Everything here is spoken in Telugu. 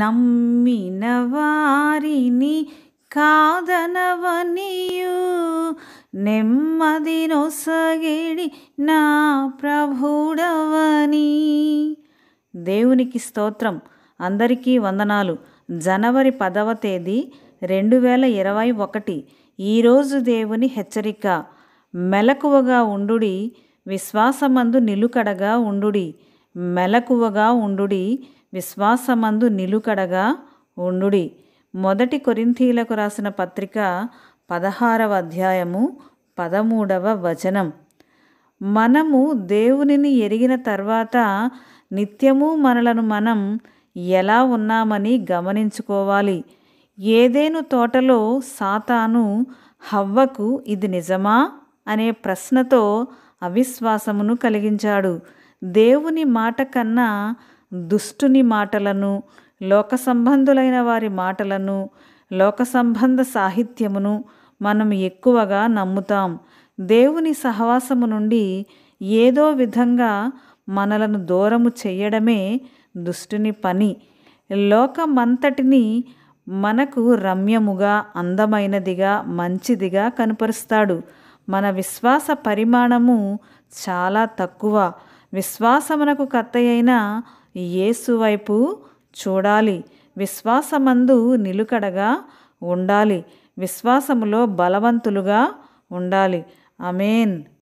నమ్మిన వారిని కాదనవనియు నెమ్మది నొసగిడి నా ప్రభుడవని దేవునికి స్తోత్రం అందరికీ వందనాలు జనవరి పదవ తేదీ రెండు వేల ఇరవై ఒకటి ఈరోజు దేవుని హెచ్చరిక మెలకువగా ఉండుడి విశ్వాసమందు నిలుకడగా ఉండుడి మెలకువగా ఉండుడి విశ్వాసమందు నిలుకడగా ఉండుడి మొదటి కొరింథీలకు రాసిన పత్రిక పదహారవ అధ్యాయము పదమూడవ వచనం మనము దేవునిని ఎరిగిన తర్వాత నిత్యము మనలను మనం ఎలా ఉన్నామని గమనించుకోవాలి ఏదేను తోటలో సాతాను హవ్వకు ఇది నిజమా అనే ప్రశ్నతో అవిశ్వాసమును కలిగించాడు దేవుని మాట కన్నా దుష్టుని మాటలను లోక సంబంధులైన వారి మాటలను లోక సంబంధ సాహిత్యమును మనం ఎక్కువగా నమ్ముతాం దేవుని సహవాసము నుండి ఏదో విధంగా మనలను దూరము చేయడమే దుష్టుని పని లోకమంతటిని మనకు రమ్యముగా అందమైనదిగా మంచిదిగా కనపరుస్తాడు మన విశ్వాస పరిమాణము చాలా తక్కువ విశ్వాసమునకు కత్తయైన యేసు వైపు చూడాలి విశ్వాసమందు నిలుకడగా ఉండాలి విశ్వాసములో బలవంతులుగా ఉండాలి అమేన్